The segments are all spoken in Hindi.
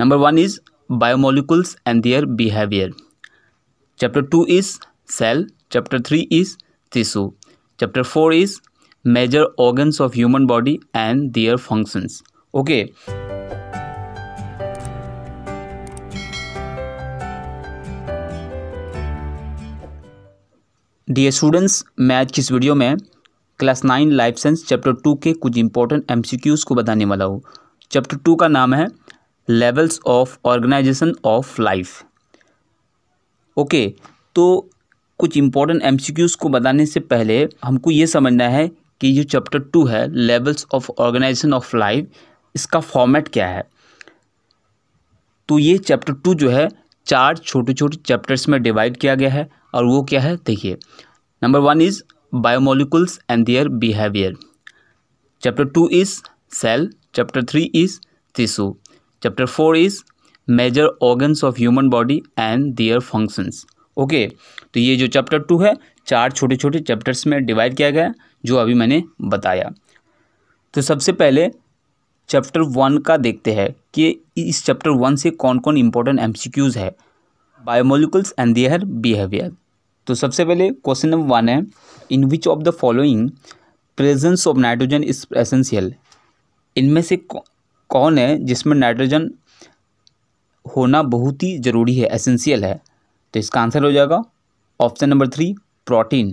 number one is biomolecules and their behaviour chapter two is cell chapter three is tissue chapter four is major organs of human body and their functions okay dear students मैं आज इस वीडियो में class nine life science chapter two के कुछ इंपॉर्टेंट एमसीक्यूज़ को बताने वाला हूँ चैप्टर टू का नाम है levels of organisation of life okay तो कुछ इम्पोर्टेंट एम को बताने से पहले हमको ये समझना है कि जो चैप्टर टू है levels of organisation of life इसका फॉर्मेट क्या है तो ये चैप्टर टू जो है चार छोटे छोटे चैप्टर्स में डिवाइड किया गया है और वो क्या है देखिए number one is biomolecules and their behaviour chapter two is cell chapter three is tissue chapter four is major organs of human body and their functions okay तो ये जो चैप्टर टू है चार छोटे छोटे चैप्टर्स में डिवाइड किया गया जो अभी मैंने बताया तो सबसे पहले चैप्टर वन का देखते हैं कि इस चैप्टर वन से कौन कौन इंपॉर्टेंट एमसीक्यूज है बायोमोलिकल्स एंड दियर बिहेवियर तो सबसे पहले क्वेश्चन नंबर वन है in which of the following presence of nitrogen is essential इनमें से कौन है जिसमें नाइट्रोजन होना बहुत ही ज़रूरी है एसेंशियल है तो इसका आंसर हो जाएगा option number three protein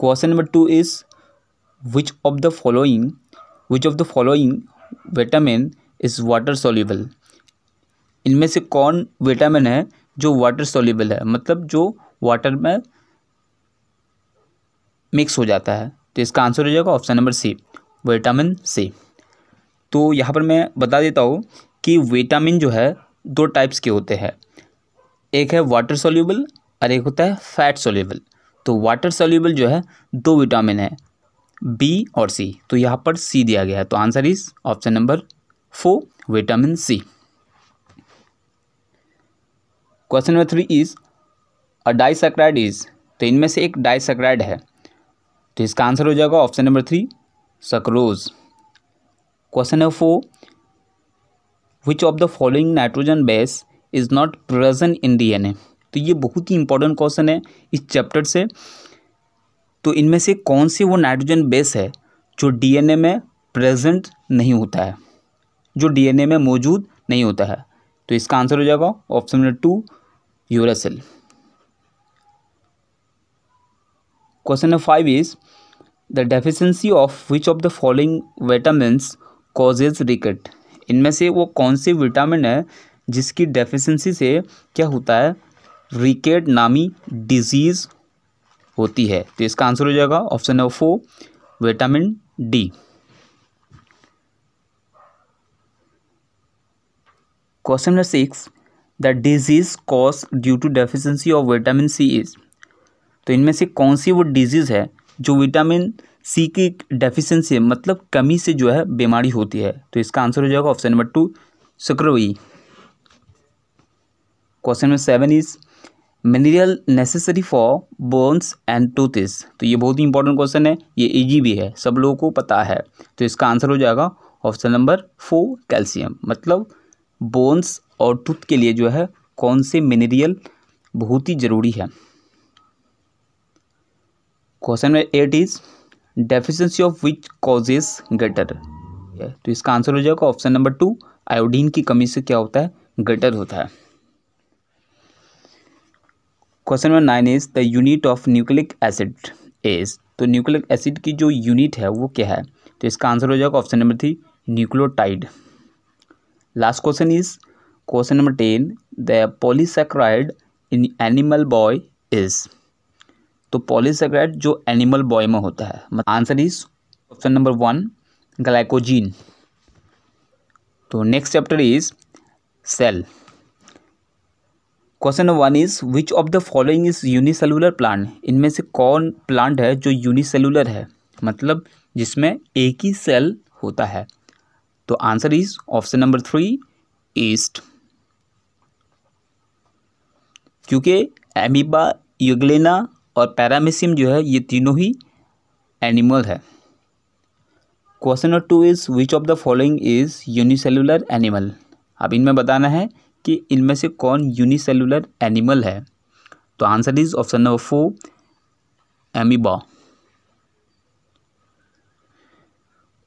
question number two is which of the following which of the following vitamin is water soluble इनमें से कौन विटामिन है जो वाटर सोल्यूबल है मतलब जो वाटर में मिक्स हो जाता है तो इसका आंसर हो जाएगा option number C vitamin C तो यहाँ पर मैं बता देता हूँ कि विटामिन जो है दो टाइप्स के होते हैं एक है वाटर सोल्यूबल और एक होता है फैट सोल्यूबल तो वाटर सोल्यूबल जो है दो विटामिन है बी और सी तो यहाँ पर सी दिया गया है तो answer is option number four vitamin C question number three is a disaccharide is तो इनमें से एक डाइसक्राइड है तो इसका आंसर हो जाएगा option number three sucrose question number four which of the following nitrogen base is not present in D N A तो ये बहुत ही इंपॉर्टेंट क्वेश्चन है इस चैप्टर से तो इनमें से कौन सी वो नाइट्रोजन बेस है जो डी एन ए में प्रेजेंट नहीं होता है जो डी एन ए में मौजूद नहीं होता है तो इसका आंसर हो जाएगा option number two uracil question number five is the deficiency of which of the following vitamins causes rickets इनमें से वो कौन सी विटामिन है जिसकी डेफिशेंसी से क्या होता है रिकेट नामी डिजीज़ होती है तो इसका आंसर हो जाएगा option number four vitamin D question number six the disease cause due to deficiency of vitamin C is तो इनमें से कौन सी वो डिजीज़ है जो विटामिन सी की डेफिशेंसी मतलब कमी से जो है बीमारी होती है तो इसका आंसर हो जाएगा option number two scurvy question number seven is mineral necessary for bones and tooths तो ये बहुत ही इंपॉर्टेंट क्वेश्चन है ये इजी भी है सब लोगों को पता है तो इसका आंसर हो जाएगा ऑप्शन नंबर फोर कैल्शियम मतलब बोन्स और टूथ के लिए जो है कौन से मिनरियल बहुत ही ज़रूरी है question number eight is deficiency of which causes goitre तो इसका आंसर हो जाएगा ऑप्शन नंबर टू आयोडीन की कमी से क्या होता है गटर होता है question number nine is the unit of nucleic acid is तो न्यूक्लिक एसिड की जो यूनिट है वो क्या है तो इसका आंसर हो जाएगा option number three nucleotide last question is question number ten the polysaccharide in animal body is तो पॉलीसेक्राइड जो एनिमल बॉय में होता है answer is option number one glycogen तो next chapter is cell question number one is which of the following is unicellular plant इनमें से कौन प्लांट है जो यूनिसेलुलर है मतलब जिसमें एक ही सेल होता है तो answer is option number three yeast क्योंकि एमिबा युगलेना और पैरामिसियम जो है ये तीनों ही एनिमल है question number two is which of the following is unicellular animal अब इनमें बताना है कि इनमें से कौन यूनिसेलुलर एनिमल है तो answer is option number four amoeba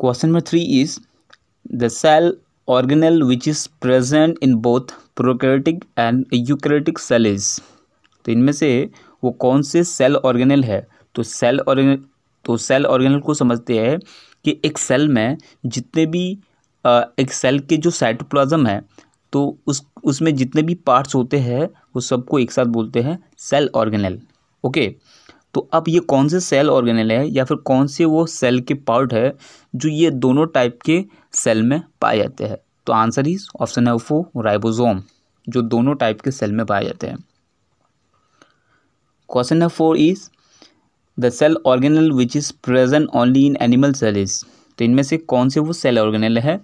question number three is the cell organelle which is present in both both and and cell is तो इनमें से वो कौन से सेल ऑर्गेनल है तो सेल ऑर्गेनल तो सेल ऑर्गेनल को समझते हैं कि एक सेल में जितने भी एक सेल के जो साइटोप्लाज्म है तो उस उसमें जितने भी पार्ट्स होते हैं वो सबको एक साथ बोलते हैं सेल ऑर्गेनल ओके तो अब ये कौन से सेल ऑर्गेनल है या फिर कौन से वो सेल के पार्ट है जो ये दोनों टाइप के सेल में पाए जाते हैं तो आंसर इज ऑप्शन है वो राइबोसोम जो दोनों टाइप के सेल में पाए जाते हैं question number four is the cell organelle which is present only in animal cell is तो इनमें से कौन से वो सेल ऑर्गेनल है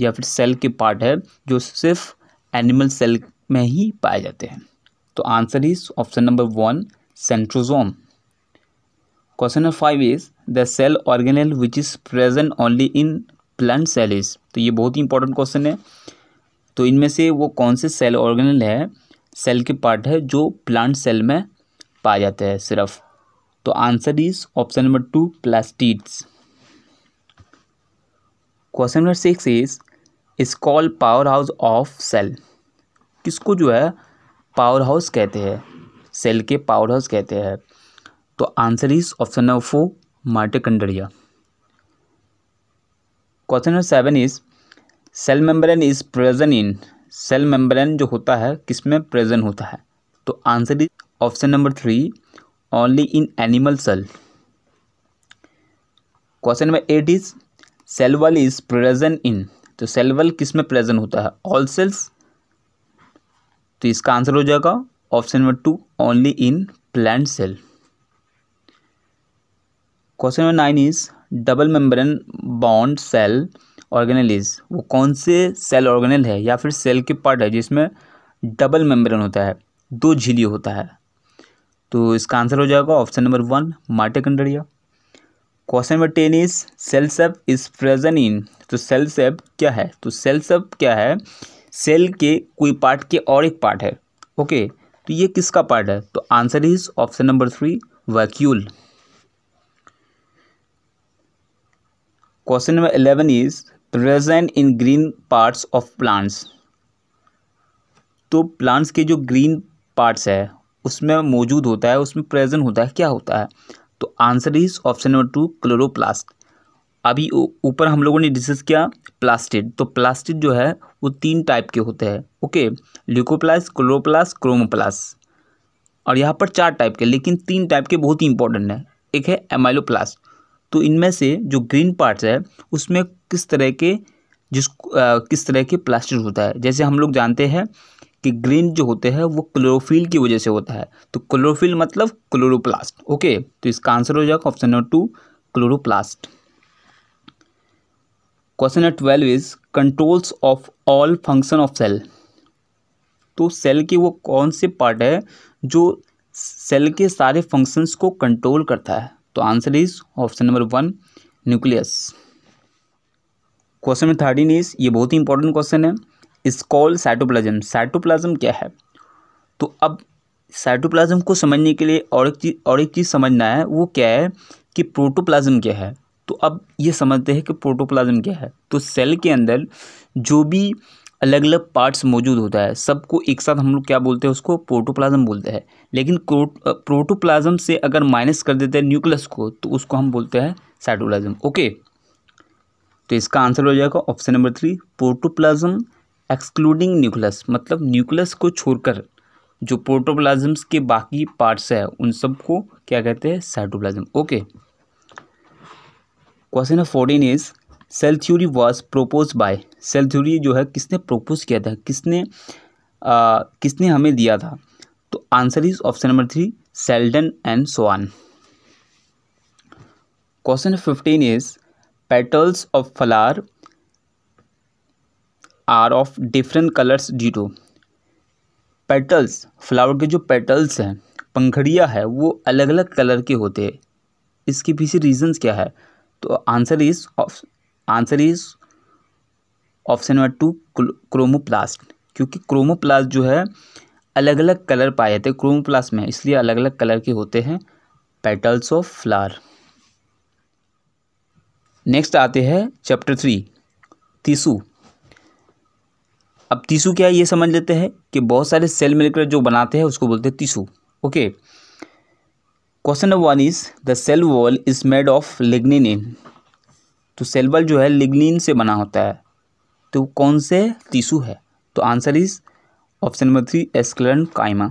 या फिर सेल के पार्ट है जो सिर्फ एनिमल सेल में ही पाए जाते हैं तो answer is option number one centrosome question number five is the cell organelle which is present only in plant cell is तो ये बहुत ही इंपॉर्टेंट क्वेश्चन है तो इनमें से वो कौन से सेल ऑर्गेनल है सेल के पार्ट है जो प्लांट सेल में पाए जाते हैं सिर्फ तो answer is option number two plastids question number six is is call powerhouse of cell किसको जो है पावर हाउस कहते हैं सेल के पावर हाउस कहते हैं तो answer is option number four mitochondria question number seven is cell membrane is present in cell membrane जो होता है किसमें प्रेजेंट होता है तो answer is option number three only in animal cell question number eight is cell wall is present in तो सेलवल किस में प्रेजेंट होता है ऑल सेल्स तो इसका आंसर हो जाएगा option number two only in plant cell question number nine is double membrane bound cell organelle is वो कौन से सेल ऑर्गेनल है या फिर सेल के पार्ट है जिसमें डबल मेम्ब्रेन होता है दो झिली होता है तो इसका आंसर हो जाएगा option number one mitochondria question number ten is cell sap is present in तो सेल सेप क्या है तो सेल सेप क्या है सेल के कोई पार्ट के और एक पार्ट है ओके तो ये किसका पार्ट है तो answer is option number three vacuole question number eleven is present in green parts of plants तो प्लांट्स के जो ग्रीन पार्ट्स है उसमें मौजूद होता है उसमें प्रेजेंट होता है क्या होता है तो answer is option number two chloroplast अभी ऊपर हम लोगों ने डिस्कस किया प्लास्टिड तो प्लास्टिड जो है वो तीन टाइप के होते हैं ओके ल्यूकोप्लास्ट क्लोरोप्लास्ट क्रोमोप्लास्ट और यहाँ पर चार टाइप के लेकिन तीन टाइप के बहुत ही इंपॉर्टेंट है एक है एमाइलोप्लास्ट तो इनमें से जो ग्रीन पार्ट्स है उसमें किस तरह के जिस आ, किस तरह के प्लास्टिड होता है जैसे हम लोग जानते हैं कि ग्रीन जो होते हैं वो क्लोरोफिल की वजह से होता है तो क्लोरोफिल मतलब क्लोरोप्लास्ट ओके तो इसका आंसर हो जाएगा option number two chloroplast question number twelve is controls of all function of cell तो सेल के वो कौन से पार्ट है जो सेल के सारे फंक्शंस को कंट्रोल करता है तो answer is option number one nucleus question number thirteen is ये बहुत ही इंपॉर्टेंट क्वेश्चन है इज कॉल्ड साइटोप्लाज्म साइटोप्लाज्म क्या है तो अब साइटोप्लाज्म को समझने के लिए और एक चीज़ और एक चीज़ समझना है वो क्या है कि प्रोटोप्लाज्म क्या है तो अब ये समझते हैं कि प्रोटोप्लाज्म क्या है तो सेल के अंदर जो भी अलग अलग पार्ट्स मौजूद होता है सबको एक साथ हम लोग क्या बोलते हैं उसको प्रोटोप्लाज्म बोलते हैं लेकिन प्रोटोप्लाज्म से अगर माइनस कर देते हैं न्यूक्लियस को तो उसको हम बोलते हैं साइटोप्लाज्म ओके तो इसका आंसर हो जाएगा option number three protoplasm excluding nucleus मतलब न्यूक्लियस को छोड़कर जो प्रोटोप्लाजम्स के बाकी पार्ट्स है उन सबको क्या कहते हैं cytoplasm okay question number fourteen is cell theory was propose by cell theory जो है किसने प्रोपोज किया था किसने आ, किसने हमें दिया था तो answer is option number three Schleiden and Schwann question fifteen is petals of flower are of different colours to petals flower के जो पेटल्स हैं पंखड़िया है वो अलग अलग कलर के होते हैं इसके पीछे रीजंस क्या है तो answer is of answer is option number two chromoplast क्योंकि क्रोमोप्लास्ट जो है अलग अलग कलर पाए जाते हैं क्रोमोप्लास्ट में इसलिए अलग अलग कलर के होते हैं पेटल्स ऑफ फ्लावर नेक्स्ट आते हैं चैप्टर थ्री टिशू अब टिशू क्या है ये समझ लेते हैं कि बहुत सारे सेल मिलकर जो बनाते हैं उसको बोलते हैं tissue okay question number one is the cell wall is made of lignin तो सेल वॉल जो है लिग्निन से बना होता है तो कौन से टिशू है तो answer is option number three sclerenchyma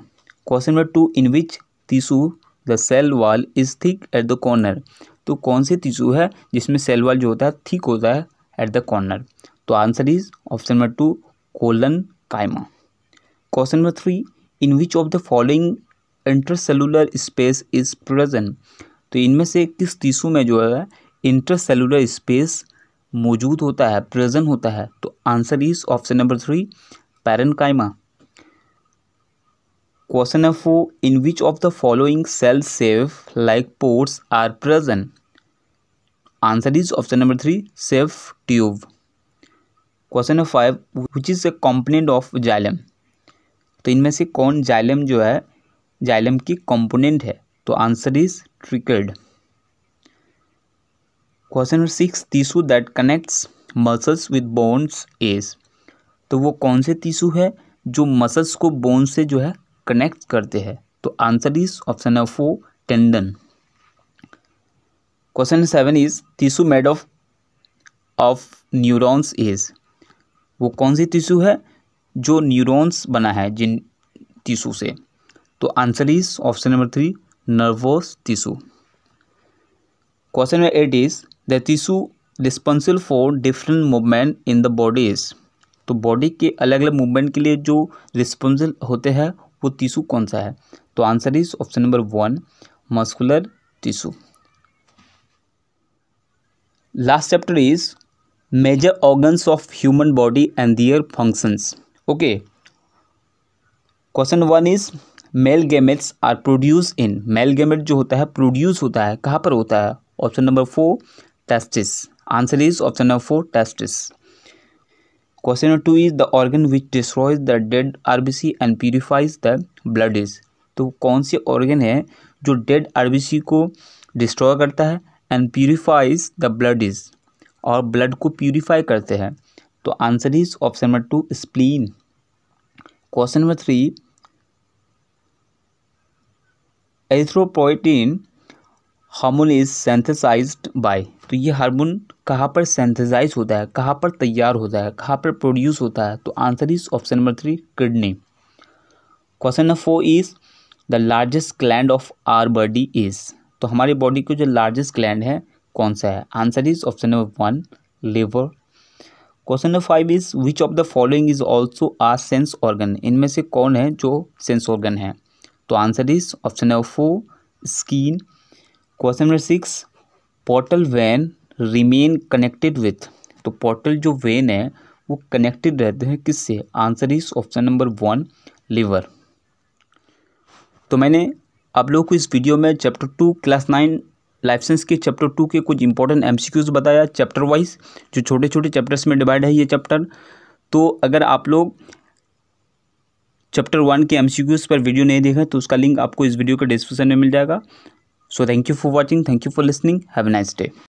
question number two in which tissue the cell wall is thick at the corner तो कौन से टिशू है जिसमें सेल वॉल जो होता है थिक होता है एट द कॉर्नर तो answer is option number two collenchyma chyma question number three in which of the following intercellular space is present तो इनमें से किस टीशू में जो है इंटरसेलुलर स्पेस मौजूद होता है प्रेजेंट होता है तो answer is option number three parenchyma question number four in which of the following cell sieve like pores are present answer is option number three sieve tube question number five which is a component of xylem तो इनमें से कौन जाइलम जो है जाइलम की कॉम्पोनेंट है तो answer is tracheid question number six tissue that connects muscles with bones is तो वो कौन से टीशू है जो मसल्स को बोन्स से जो है कनेक्ट करते हैं तो answer is option number four tendon question seven is tissue made of of neurons is वो कौन सी टिश्यू है जो न्यूरॉन्स बना है जिन टिश्यू से तो answer is option number three nervous tissue question number eight is the tissue responsible for different movement in the bodies तो बॉडी के अलग अलग मूवमेंट के लिए जो रिस्पॉन्सिबल होते हैं वो टिश्यू कौन सा है तो answer is option number one muscular tissue last chapter is major organs of human body and their functions okay question one is male gametes are produce in male gamete जो होता है प्रोड्यूस होता है कहाँ पर होता है option number four testis answer is option number four testis question number two is the organ which destroys the dead R B C and purifies the blood is तो कौन से ऑर्गन है जो डेड आर बी सी को डिस्ट्रॉय करता है and purifies the blood is और ब्लड को प्यूरिफाई करते हैं तो answer is option number two spleen question number three erythropoietin hormone is synthesize by तो ये हार्मोन कहाँ पर सेंथेसाइज होता है कहाँ पर तैयार होता है कहाँ पर प्रोड्यूस होता है तो answer is option number three kidney question number four is the largest gland of our body is तो हमारी बॉडी के जो लार्जेस्ट ग्लैंड है कौन सा है answer is option number one liver question number five is which of the following is also a sense organ इनमें से कौन है जो सेंस ऑर्गन है तो answer is option number four skin question number six portal vein remain connected with तो पोर्टल जो वेन है वो कनेक्टेड रहते हैं किससे answer is option number one liver तो मैंने आप लोगों को इस वीडियो में chapter two class nine life science के चैप्टर टू के कुछ इंपॉर्टेंट एम बताया चैप्टर वाइज जो छोटे छोटे चैप्टर्स में डिवाइड है ये चैप्टर तो अगर आप लोग चैप्टर वन के एम पर वीडियो नहीं देखा तो उसका लिंक आपको इस वीडियो के डिस्क्रिप्शन में मिल जाएगा so thank you for watching thank you for listening have nice day